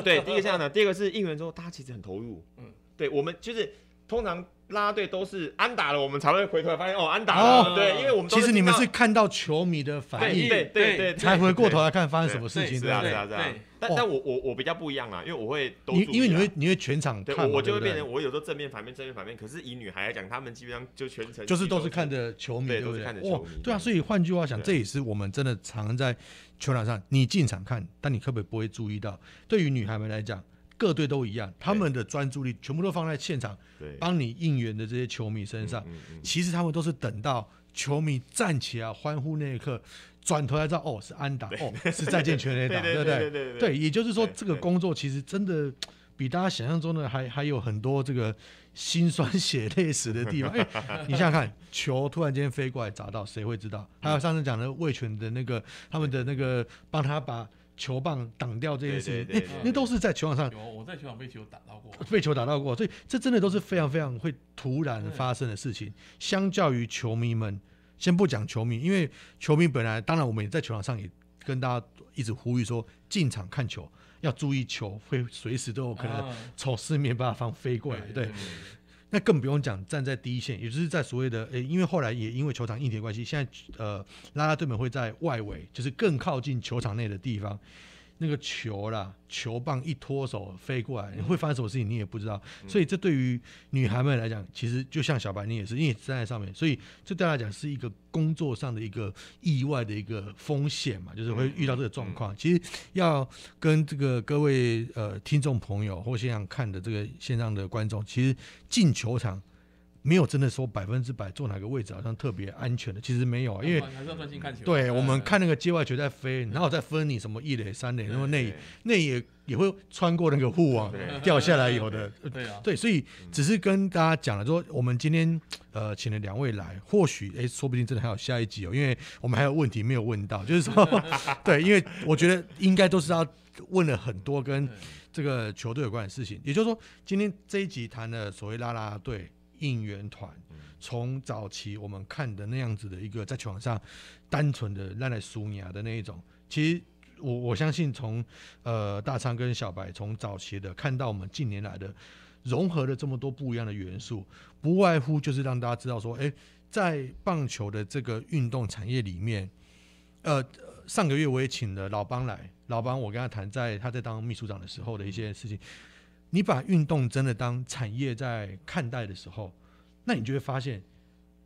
对第一个这样的，第二个是应援之后，大家其实很投入，嗯，对我们就是通常。拉队都是安打了，我们才会回头发现哦，安打了。对，因为我们其实你们是看到球迷的反应，对对对，才回过头来看发生什么事情。对啊对啊对啊。但但我我我比较不一样啊，因为我会都因为你会你会全场看，我就会变成我有时候正面反面正面反面。可是以女孩来讲，她们基本上就全程就是都是看着球迷，对不对？哇，对啊。所以换句话讲，这也是我们真的常在球场上，你进场看，但你根本不会注意到。对于女孩们来讲。各队都一样，他们的专注力全部都放在现场，帮你应援的这些球迷身上。其实他们都是等到球迷站起来欢呼那一刻，转头才知道哦是安达哦是再见全垒打，(laughs) 对不对？对，也就是说这个工作其实真的比大家想象中的还还有很多这个心酸血泪史的地方。(laughs) 你想想看，球突然间飞过来砸到，谁会知道？还有上次讲的魏群的那个，他们的那个帮他把。球棒挡掉这件事情，那那都是在球场上有。我在球场被球打到过。被球打到过，所以这真的都是非常非常会突然发生的事情。相较于球迷们，先不讲球迷，因为球迷本来当然我们也在球场上也跟大家一直呼吁说，进场看球要注意球会随时都有可能从四面八方飞过来，对。那更不用讲，站在第一线，也就是在所谓的，呃，因为后来也因为球场硬铁关系，现在呃，拉拉队们会在外围，就是更靠近球场内的地方。那个球啦，球棒一脱手飞过来，你会发生什么事情，你也不知道。所以这对于女孩们来讲，其实就像小白你也是，你也站在上面，所以这对她来讲是一个工作上的一个意外的一个风险嘛，就是会遇到这个状况。其实要跟这个各位呃听众朋友或线上看的这个线上的观众，其实进球场。没有真的说百分之百坐哪个位置好像特别安全的，其实没有，因为还是专心看球。对我们看那个界外球在飞，然后再分你什么一垒、三垒，那么内内也也会穿过那个护网掉下来有的。(laughs) 对啊，对，所以只是跟大家讲了说，我们今天呃请了两位来，或许哎，说不定真的还有下一集哦，因为我们还有问题没有问到，就是说 (laughs) 对，因为我觉得应该都是他问了很多跟这个球队有关的事情，也就是说今天这一集谈的所谓拉拉队。应援团，从早期我们看的那样子的一个，在球场上单纯的烂在苏尼亚的那一种，其实我我相信从呃大昌跟小白从早期的看到我们近年来的融合了这么多不一样的元素，不外乎就是让大家知道说，哎，在棒球的这个运动产业里面，呃，上个月我也请了老邦来，老邦我跟他谈在他在当秘书长的时候的一些事情。你把运动真的当产业在看待的时候，那你就会发现，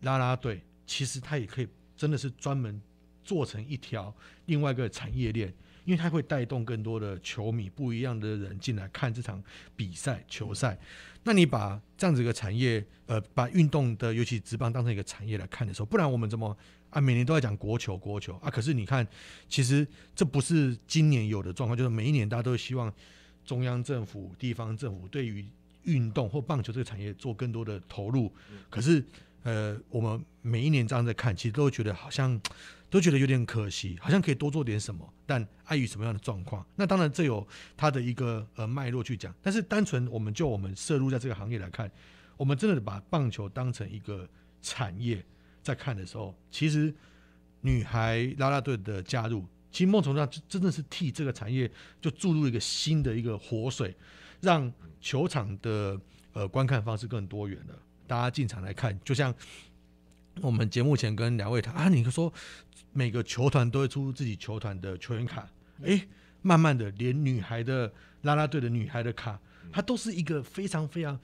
拉拉队其实它也可以真的是专门做成一条另外一个产业链，因为它会带动更多的球迷不一样的人进来看这场比赛球赛。那你把这样子一个产业，呃，把运动的尤其职棒当成一个产业来看的时候，不然我们怎么啊每年都在讲国球国球啊？可是你看，其实这不是今年有的状况，就是每一年大家都希望。中央政府、地方政府对于运动或棒球这个产业做更多的投入，可是呃，我们每一年这样在看，其实都觉得好像都觉得有点可惜，好像可以多做点什么，但碍于什么样的状况？那当然，这有它的一个呃脉络去讲。但是单纯我们就我们摄入在这个行业来看，我们真的把棒球当成一个产业在看的时候，其实女孩拉拉队的加入。其实，梦虫上就真的是替这个产业就注入一个新的一个活水，让球场的呃观看方式更多元了。大家进场来看，就像我们节目前跟两位谈啊，你说每个球团都会出自己球团的球员卡，哎，慢慢的连女孩的啦啦队的女孩的卡，它都是一个非常非常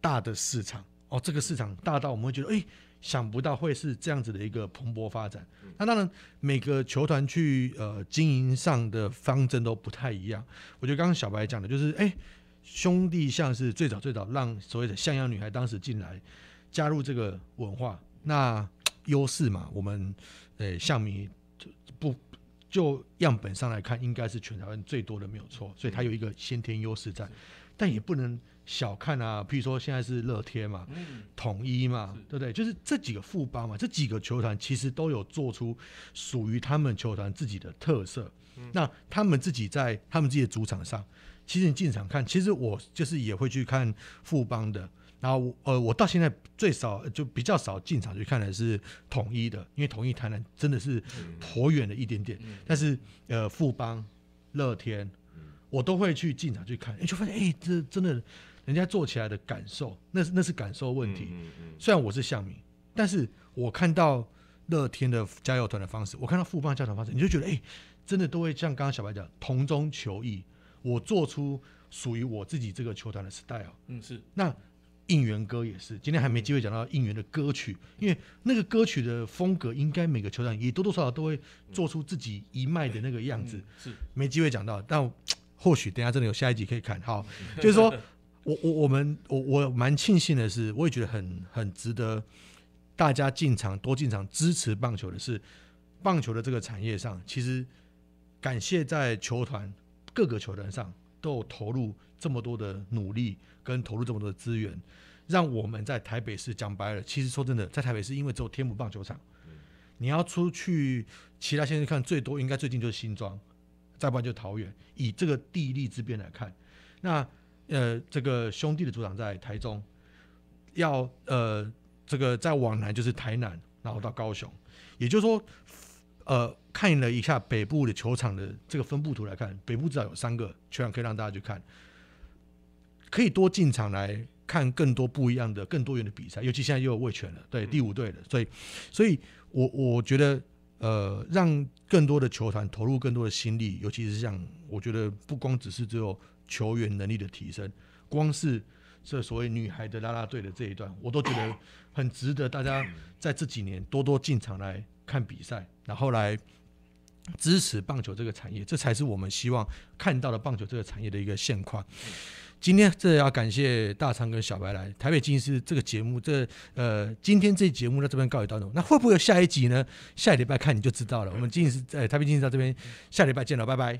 大的市场。哦，这个市场大到我们会觉得，哎，想不到会是这样子的一个蓬勃发展。那当然，每个球团去呃经营上的方针都不太一样。我觉得刚刚小白讲的，就是哎，兄弟像是最早最早让所谓的像样女孩当时进来加入这个文化，那优势嘛，我们呃，向迷就不就样本上来看，应该是全台湾最多的没有错，所以它有一个先天优势在。但也不能小看啊，譬如说现在是乐天嘛，统一嘛，对不对？就是这几个副帮嘛，这几个球团其实都有做出属于他们球团自己的特色。那他们自己在他们自己的主场上，其实进场看，其实我就是也会去看副帮的。然后，呃，我到现在最少就比较少进场去看的是统一的，因为统一台南真的是颇远了一点点。但是，呃，副帮、乐天。我都会去进场去看，哎，就发现哎，这真的，人家做起来的感受，那是那是感受问题。虽然我是向明，但是我看到乐天的加油团的方式，我看到富邦加油团方式，你就觉得哎，真的都会像刚刚小白讲，同中求异，我做出属于我自己这个球团的 style。嗯，是。那应援歌也是，今天还没机会讲到应援的歌曲，因为那个歌曲的风格，应该每个球团也多多少少都会做出自己一脉的那个样子。是，没机会讲到，但。或许等下真的有下一集可以看，好，就是说我我我们我我蛮庆幸的是，我也觉得很很值得大家进场多进场支持棒球的是，棒球的这个产业上，其实感谢在球团各个球团上都有投入这么多的努力跟投入这么多的资源，让我们在台北市讲白了，其实说真的，在台北市因为只有天母棒球场，你要出去其他县市看，最多应该最近就是新庄。再不然就桃园。以这个地利之便来看，那呃，这个兄弟的主场在台中，要呃，这个再往南就是台南，然后到高雄，也就是说，呃，看了一下北部的球场的这个分布图来看，北部至少有三个球场可以让大家去看，可以多进场来看更多不一样的、更多元的比赛，尤其现在又有卫权了，对第五队了，所以，所以我我觉得。呃，让更多的球团投入更多的心力，尤其是像我觉得不光只是只有球员能力的提升，光是这所谓女孩的啦啦队的这一段，我都觉得很值得。大家在这几年多多进场来看比赛，然后来支持棒球这个产业，这才是我们希望看到的棒球这个产业的一个现况。今天这要感谢大昌跟小白来台北金师这个节目，这呃今天这节目在这边告一段落，那会不会有下一集呢？下礼拜看你就知道了。我们金是呃台北金氏在这边下礼拜见了，拜拜。